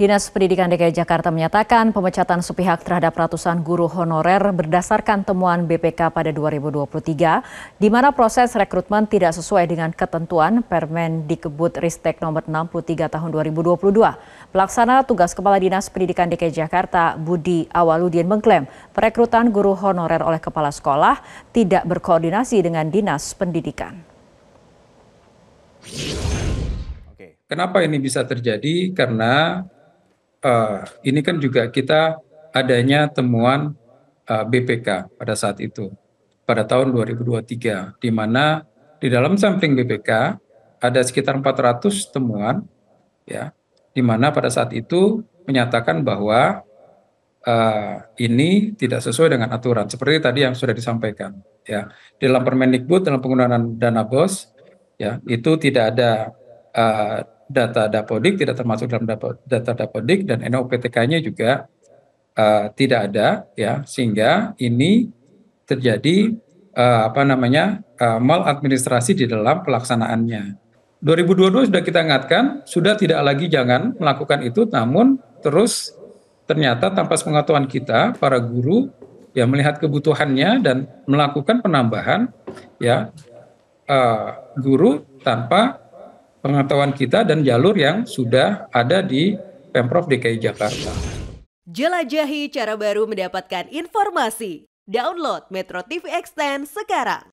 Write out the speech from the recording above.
Dinas Pendidikan DKI Jakarta menyatakan pemecatan sepihak terhadap ratusan guru honorer berdasarkan temuan BPK pada 2023, di mana proses rekrutmen tidak sesuai dengan ketentuan Permen Dikebut Ristek Nomor 63 Tahun 2022. Pelaksana tugas Kepala Dinas Pendidikan DKI Jakarta Budi Awaludin mengklaim perekrutan guru honorer oleh kepala sekolah tidak berkoordinasi dengan Dinas Pendidikan. Kenapa ini bisa terjadi? Karena uh, ini kan juga kita adanya temuan uh, eh, BPK pada saat itu, pada tahun 2023, di mana di dalam sampling BPK ada sekitar 400 temuan, ya, di mana pada saat itu menyatakan bahwa uh, ini tidak sesuai dengan aturan seperti tadi yang sudah disampaikan ya di dalam Permendikbud dalam penggunaan dana bos ya itu tidak ada uh, data dapodik tidak termasuk dalam data dapodik dan NOPTK-nya juga uh, tidak ada ya sehingga ini terjadi uh, apa namanya uh, maladministrasi di dalam pelaksanaannya. 2022 sudah kita ingatkan sudah tidak lagi jangan melakukan itu namun terus ternyata tanpa pengetahuan kita para guru ya melihat kebutuhannya dan melakukan penambahan ya uh, guru tanpa pengetahuan kita dan jalur yang sudah ada di Pemprov DKI Jakarta. Jelajahi cara baru mendapatkan informasi. Download Metro TV Extend sekarang.